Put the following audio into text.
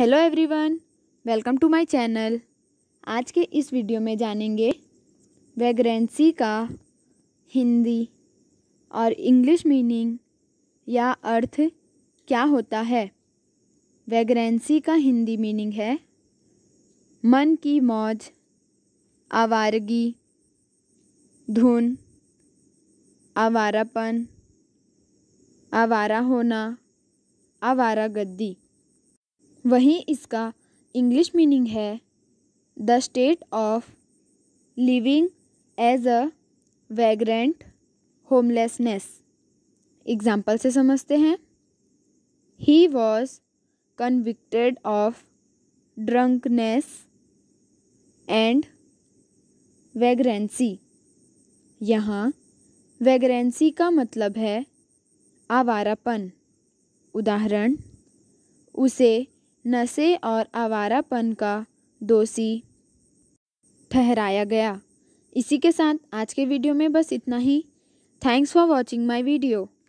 hello everyone welcome to my channel आज के इस वीडियो में जानेंगे वेगरेंसी का हिंदी और इंग्लिश मीनिंग या अर्थ क्या होता है वैग्रेंसी का हिंदी मीनिंग है मन की मौज आवारगी धुन आवारापन आवारा होना आवारा गद्दी वहीं इसका इंग्लिश मीनिंग है the state of living as a vagrant homelessness example से समझते हैं he was convicted of drunkenness and vagrancy यहाँ वैग्रेंसी का मतलब है आवारापन उदाहरण उसे नशे और आवारापन का दोषी ठहराया गया इसी के साथ आज के वीडियो में बस इतना ही thanks for watching my video